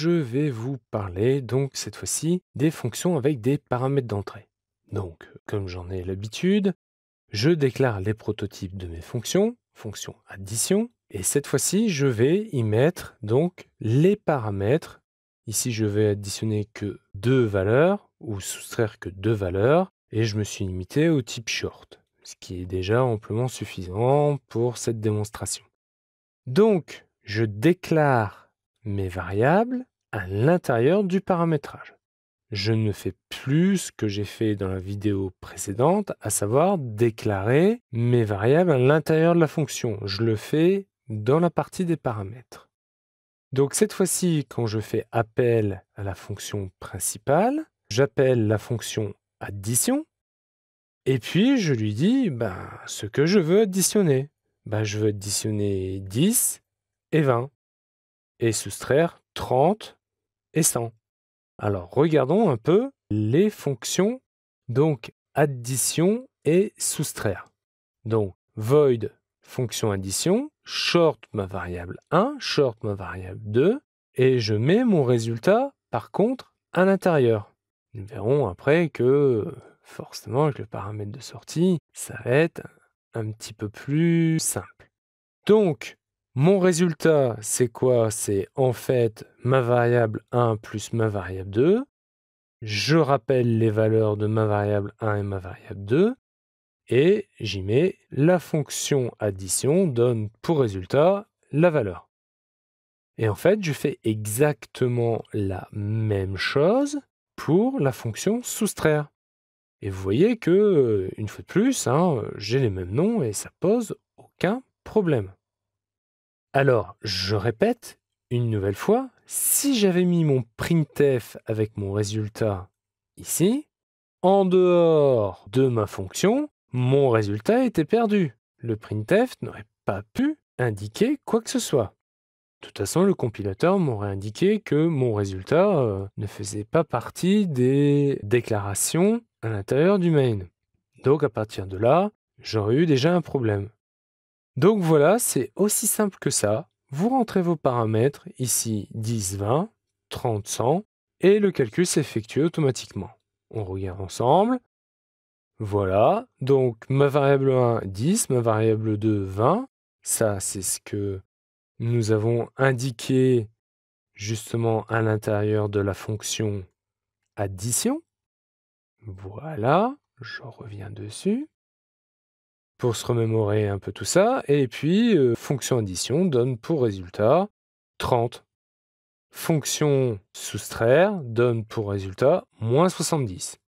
je vais vous parler donc cette fois-ci des fonctions avec des paramètres d'entrée. Donc, comme j'en ai l'habitude, je déclare les prototypes de mes fonctions, fonction addition, et cette fois-ci, je vais y mettre donc les paramètres. Ici, je vais additionner que deux valeurs ou soustraire que deux valeurs, et je me suis limité au type short, ce qui est déjà amplement suffisant pour cette démonstration. Donc, je déclare mes variables à l'intérieur du paramétrage. Je ne fais plus ce que j'ai fait dans la vidéo précédente, à savoir déclarer mes variables à l'intérieur de la fonction. Je le fais dans la partie des paramètres. Donc cette fois-ci, quand je fais appel à la fonction principale, j'appelle la fonction addition, et puis je lui dis ben, ce que je veux additionner. Ben, je veux additionner 10 et 20, et soustraire 30 100. Alors regardons un peu les fonctions, donc addition et soustraire. Donc void fonction addition, short ma variable 1, short ma variable 2, et je mets mon résultat par contre à l'intérieur. Nous verrons après que forcément avec le paramètre de sortie, ça va être un petit peu plus simple. Donc, mon résultat, c'est quoi C'est en fait ma variable 1 plus ma variable 2. Je rappelle les valeurs de ma variable 1 et ma variable 2. Et j'y mets la fonction addition donne pour résultat la valeur. Et en fait, je fais exactement la même chose pour la fonction soustraire. Et vous voyez que, une fois de plus, hein, j'ai les mêmes noms et ça pose aucun problème. Alors, je répète une nouvelle fois, si j'avais mis mon printf avec mon résultat ici, en dehors de ma fonction, mon résultat était perdu. Le printf n'aurait pas pu indiquer quoi que ce soit. De toute façon, le compilateur m'aurait indiqué que mon résultat euh, ne faisait pas partie des déclarations à l'intérieur du main. Donc à partir de là, j'aurais eu déjà un problème. Donc voilà, c'est aussi simple que ça. Vous rentrez vos paramètres, ici 10, 20, 30, 100, et le calcul s'effectue automatiquement. On regarde ensemble. Voilà, donc ma variable 1, 10, ma variable 2, 20. Ça, c'est ce que nous avons indiqué justement à l'intérieur de la fonction addition. Voilà, je reviens dessus pour se remémorer un peu tout ça. Et puis, euh, fonction addition donne pour résultat 30. Fonction soustraire donne pour résultat moins 70.